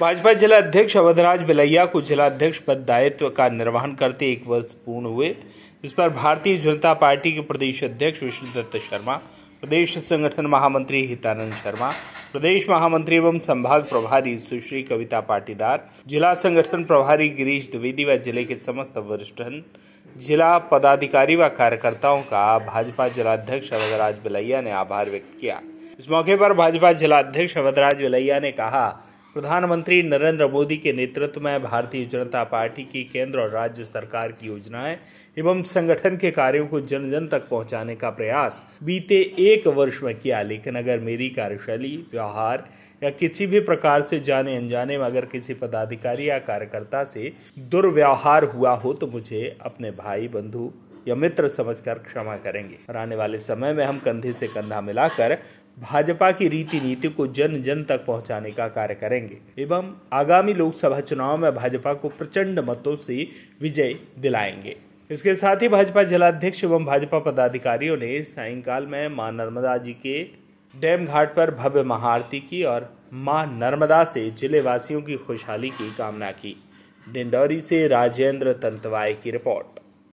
भाजपा जिला अध्यक्ष अवधराज बिलैया को जिला अध्यक्ष पद दायित्व का निर्वहन करते एक वर्ष पूर्ण हुए इस पर भारतीय जनता पार्टी के प्रदेश अध्यक्ष विष्णुदत्त शर्मा प्रदेश संगठन महामंत्री हितानंद शर्मा प्रदेश महामंत्री एवं संभाग प्रभारी सुश्री कविता पाटीदार जिला संगठन प्रभारी गिरीश द्विवेदी व जिले के समस्त वरिष्ठ जिला पदाधिकारी व कार्यकर्ताओं का भाजपा जिलाध्यक्ष अवधराज बिलैया ने आभार व्यक्त किया इस मौके पर भाजपा जिलाध्यक्ष अवधराज बिलैया ने कहा प्रधानमंत्री नरेंद्र मोदी के नेतृत्व में भारतीय जनता पार्टी की केंद्र और राज्य सरकार की योजनाएं एवं संगठन के कार्यों को जन जन तक पहुंचाने का प्रयास बीते एक वर्ष में किया लेकिन अगर मेरी कार्यशैली व्यवहार या किसी भी प्रकार से जाने अनजाने में अगर किसी पदाधिकारी या कार्यकर्ता से दुर्व्यवहार हुआ हो तो मुझे अपने भाई बंधु या मित्र समझकर क्षमा करेंगे और आने वाले समय में हम कंधे से कंधा मिलाकर भाजपा की रीति नीति को जन जन तक पहुंचाने का कार्य करेंगे एवं आगामी लोकसभा चुनाव में भाजपा को प्रचंड मतों से विजय दिलाएंगे इसके साथ ही भाजपा जिलाध्यक्ष एवं भाजपा पदाधिकारियों ने सायंकाल में मां नर्मदा जी के डैम घाट पर भव्य महाआरती की और मां नर्मदा से जिलेवासियों की खुशहाली की कामना की डिंडौरी से राजेंद्र तंतवाय की रिपोर्ट